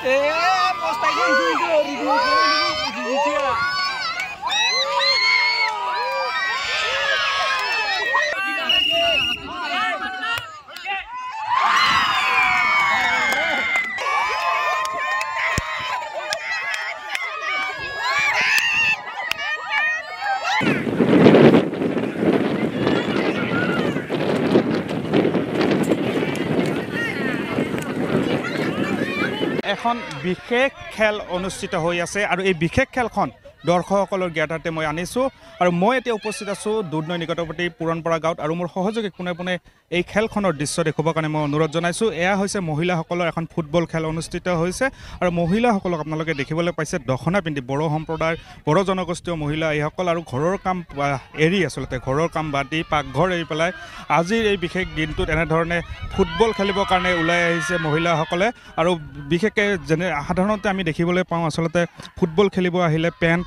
Eh, postai gue itu এখন বিশেষ খেল অনুষ্ঠিত হৈ আছে আৰু এই বিশেষ খেলখন দৰ্শকসকলৰ জ্ঞাতাৰ্থে মই আনিছোঁ আৰু মই এতিয়া উপস্থিত আছোঁ দুধনৈ নিকটৱৰ্তী পুৰণপৰা গাঁৱত আৰু মোৰ সহযোগী পোনে পোনে এই খেলখনৰ দৃশ্য দেখুৱাৰ কাৰণে মই অনুৰোধ জনাইছোঁ এয়া হৈছে মহিলাসকলৰ এখন ফুটবল খেল অনুষ্ঠিত হৈছে আৰু মহিলাসকলক আপোনালোকে দেখিবলৈ পাইছে দখনা পিন্ধি বড়ো সম্প্ৰদায়ৰ বড়ো জনগোষ্ঠীয় মহিলা এইসকল আৰু ঘৰৰ কাম এৰি আচলতে ঘৰৰ কাম বাদ দি পাকঘৰ এৰি পেলাই আজিৰ এই বিশেষ দিনটোত এনেধৰণে ফুটবল খেলিবৰ কাৰণে ওলাই আহিছে মহিলাসকলে আৰু বিশেষকৈ যেনে সাধাৰণতে আমি দেখিবলৈ পাওঁ আচলতে ফুটবল খেলিব আহিলে পেণ্ট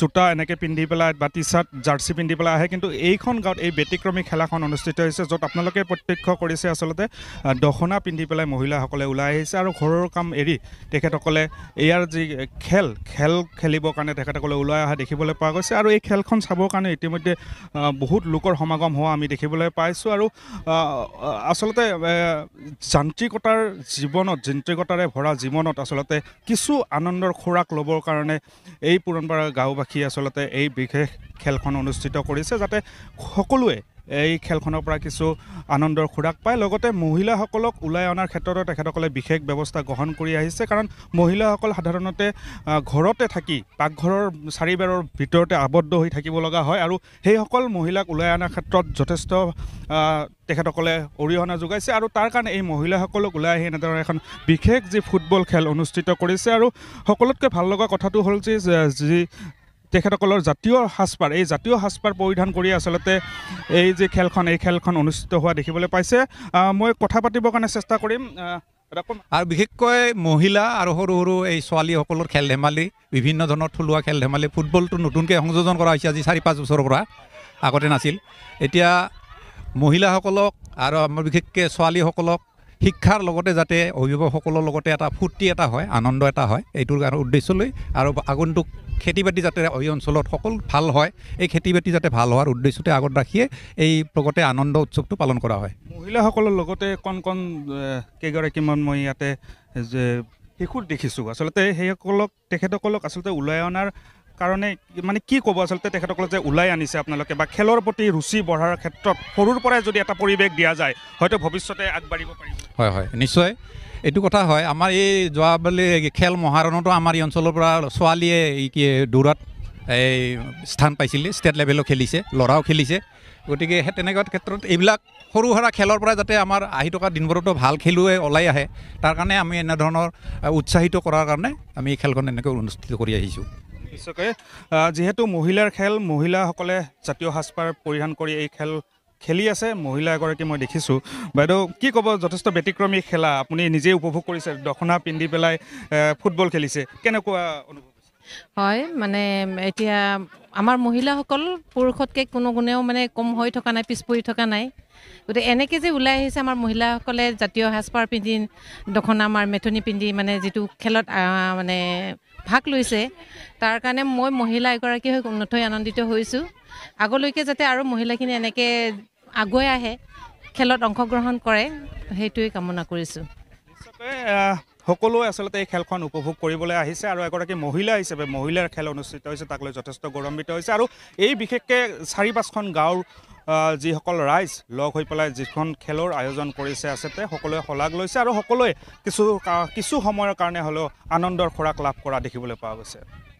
জোতা এনেকৈ পিন্ধি পেলাই বা টি শ্বাৰ্ট জাৰ্চি পিন্ধি পেলাই আহে কিন্তু এইখন গাঁৱত এই ব্যতিক্ৰমী খেলাখন অনুষ্ঠিত হৈছে য'ত আপোনালোকে প্ৰত্যক্ষ কৰিছে আচলতে দখনা পিন্ধি পেলাই মহিলাসকলে ওলাই আহিছে আৰু ঘৰৰ কাম এৰি তেখেতসকলে ইয়াৰ যি খেল খেল খেলিবৰ কাৰণে তেখেতসকলে ওলাই অহা দেখিবলৈ পোৱা গৈছে আৰু এই খেলখন চাবৰ কাৰণে ইতিমধ্যে বহুত লোকৰ সমাগম হোৱা আমি দেখিবলৈ পাইছোঁ আৰু আচলতে যান্ত্ৰিকতাৰ জীৱনত যান্ত্ৰিকতাৰে ভৰা জীৱনত আচলতে কিছু আনন্দৰ খোৰাক ল'বৰ কাৰণে এই পুৰণ আমাৰ গাঁওবাসী আচলতে এই বিশেষ খেলখন অনুষ্ঠিত কৰিছে যাতে সকলোৱে এই খেলখনৰ পৰা কিছু আনন্দৰ খোৰাক পায় লগতে মহিলাসকলক ওলাই অনাৰ ক্ষেত্ৰতো তেখেতসকলে বিশেষ ব্যৱস্থা গ্ৰহণ কৰি আহিছে কাৰণ মহিলাসকল সাধাৰণতে ঘৰতে থাকি পাকঘৰৰ চাৰিবেৰৰ ভিতৰতে আবদ্ধ হৈ থাকিব লগা হয় আৰু সেইসকল মহিলাক ওলাই অনাৰ ক্ষেত্ৰত যথেষ্ট তেখেতসকলে অৰিহণা যোগাইছে আৰু তাৰ কাৰণে এই মহিলাসকলক ওলাই আহি এনেদৰে এখন বিশেষ যি ফুটবল খেল অনুষ্ঠিত কৰিছে আৰু সকলোতকৈ ভাল লগা কথাটো হ'ল যে যি তেখেতসকলৰ জাতীয় সাজপাৰ এই জাতীয় সাজপাৰ পৰিধান কৰি আচলতে এই যে খেলখন এই খেলখন অনুষ্ঠিত হোৱা দেখিবলৈ পাইছে মই কথা পাতিবৰ কাৰণে চেষ্টা কৰিম আৰু বিশেষকৈ মহিলা আৰু সৰু সৰু এই ছোৱালীসকলৰ খেল ধেমালি বিভিন্ন ধৰণৰ থলুৱা খেল ধেমালি ফুটবলটো নতুনকৈ সংযোজন কৰা হৈছে আজি চাৰি পাঁচ বছৰৰ পৰা আগতে নাছিল এতিয়া মহিলাসকলক আৰু আমাৰ বিশেষকৈ ছোৱালীসকলক শিক্ষাৰ লগতে যাতে অভিভাৱকসকলৰ লগতে এটা ফূৰ্তি এটা হয় আনন্দ এটা হয় এইটোৰ কাৰণে উদ্দেশ্য লৈ আৰু আগন্তুক খেতি বাতি যাতে এই অঞ্চলত সকলো ভাল হয় এই খেতি বাতি যাতে ভাল হোৱাৰ উদ্দেশ্যতে আগত ৰাখিয়ে এই লগতে আনন্দ উৎসৱটো পালন কৰা হয় মহিলাসকলৰ লগতে কণ কণ কেইগৰাকীমান মই ইয়াতে যে শিশুৰ দেখিছোঁ আচলতে সেইসকলক তেখেতসকলক আচলতে ওলাই অনাৰ কাৰণে মানে কি ক'ব আচলতে তেখেতসকলে যে ওলাই আনিছে আপোনালোকে বা খেলৰ প্ৰতি ৰুচি বঢ়াৰ ক্ষেত্ৰত সৰুৰ পৰাই যদি এটা পৰিৱেশ দিয়া যায় হয়তো ভৱিষ্যতে আগবাঢ়িব পাৰিব হয় হয় নিশ্চয় এইটো কথা হয় আমাৰ এই যোৱা বুলি খেল মহাৰণতো আমাৰ এই অঞ্চলৰ পৰা ছোৱালীয়ে এই কি দৌৰত এই স্থান পাইছিলে ষ্টেট লেভেলো খেলিছে ল'ৰাও খেলিছে গতিকে সেই তেনেকুৱা ক্ষেত্ৰত এইবিলাক সৰু সুৰা খেলৰ পৰা যাতে আমাৰ আহি থকা দিনবোৰতো ভাল খেলুৱৈ ওলাই আহে তাৰ কাৰণে আমি এনেধৰণৰ উৎসাহিত কৰাৰ কাৰণে আমি এই খেলখন এনেকৈ অনুষ্ঠিত কৰি আহিছোঁ নিশ্চয়কৈ যিহেতু মহিলাৰ খেল মহিলাসকলে জাতীয় সাজপাৰ পৰিধান কৰি এই খেল খেলি আছে মহিলা এগৰাকী মই দেখিছোঁ বাইদেউ কি ক'ব যথেষ্ট ব্যতিক্ৰমী খেলা আপুনি নিজেই উপভোগ কৰিছে দখনা পিন্ধি পেলাই ফুটবল খেলিছে কেনেকুৱা অনুভৱ হয় মানে এতিয়া আমাৰ মহিলাসকল পুৰুষতকৈ কোনো গুণেও মানে কম হৈ থকা নাই পিছ পৰি থকা নাই গতিকে এনেকৈ যে ওলাই আহিছে আমাৰ মহিলাসকলে জাতীয় সাজপাৰ পিন্ধি দখনা আমাৰ মেথনি পিন্ধি মানে যিটো খেলত মানে ভাগ লৈছে তাৰ কাৰণে মই মহিলা এগৰাকী হৈ নথৈ আনন্দিত হৈছোঁ আগলৈকে যাতে আৰু মহিলাখিনি এনেকৈ আগুৱাই আহে খেলত অংশগ্ৰহণ কৰে সেইটোৱেই কামনা কৰিছোঁ সকলোৱে আচলতে এই খেলখন উপভোগ কৰিবলৈ আহিছে আৰু এগৰাকী মহিলা হিচাপে মহিলাৰ খেল অনুষ্ঠিত হৈছে তাক লৈ যথেষ্ট গৌৰৱান্বিত হৈছে আৰু এই বিশেষকৈ চাৰি পাঁচখন গাঁৱৰ যিসকল ৰাইজ লগ হৈ পেলাই যিখন খেলৰ আয়োজন কৰিছে আছেতে সকলোৱে শলাগ লৈছে আৰু সকলোৱে কিছু কিছু সময়ৰ কাৰণে হ'লেও আনন্দৰ খোৰাক লাভ কৰা দেখিবলৈ পোৱা গৈছে